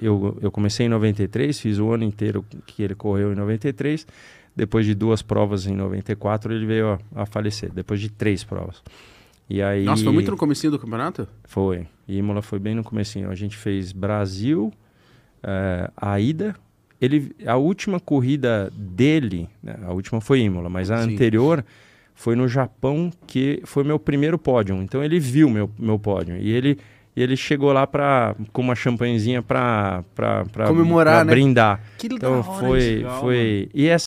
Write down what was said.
eu, eu comecei em 93, fiz o ano inteiro que ele correu em 93. Depois de duas provas em 94, ele veio a, a falecer, depois de três provas. E aí, Nossa, foi muito no comecinho do campeonato? Foi. Imola foi bem no comecinho. A gente fez Brasil, uh, a ida. Ele, a última corrida dele, né, a última foi Imola, mas a Sim. anterior foi no Japão, que foi meu primeiro pódio. Então ele viu meu, meu pódio. E ele e ele chegou lá pra, com uma champanhezinha para pra, pra, Comemorar, pra né? brindar. Que legal, então foi, legal, foi. Mano. E essa